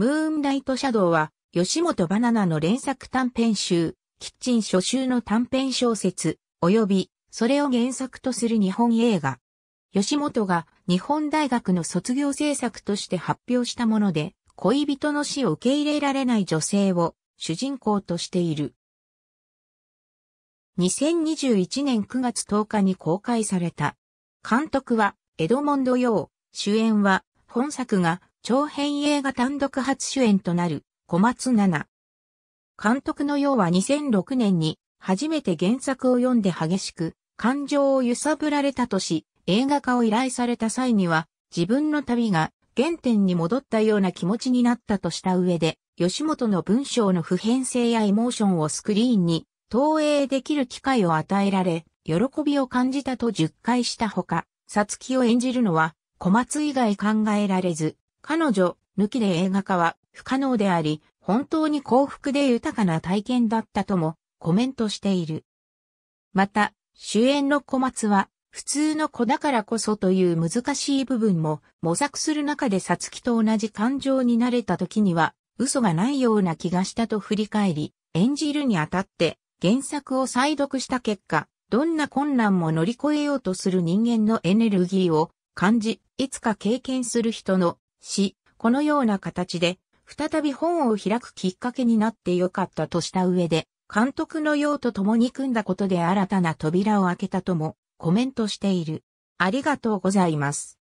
ムーンライトシャドウは、吉本バナナの連作短編集、キッチン初集の短編小説、及び、それを原作とする日本映画。吉本が日本大学の卒業制作として発表したもので、恋人の死を受け入れられない女性を主人公としている。2021年9月10日に公開された。監督はエドモンド・ヨー、主演は本作が長編映画単独初主演となる小松菜奈。監督の要は2006年に初めて原作を読んで激しく感情を揺さぶられたとし、映画化を依頼された際には自分の旅が原点に戻ったような気持ちになったとした上で、吉本の文章の普遍性やエモーションをスクリーンに投影できる機会を与えられ、喜びを感じたと10回したほか、さつきを演じるのは小松以外考えられず、彼女抜きで映画化は不可能であり、本当に幸福で豊かな体験だったともコメントしている。また、主演の小松は、普通の子だからこそという難しい部分も模索する中でさつきと同じ感情になれた時には嘘がないような気がしたと振り返り、演じるにあたって原作を再読した結果、どんな困難も乗り越えようとする人間のエネルギーを感じ、いつか経験する人のし、このような形で、再び本を開くきっかけになってよかったとした上で、監督の用と共に組んだことで新たな扉を開けたともコメントしている。ありがとうございます。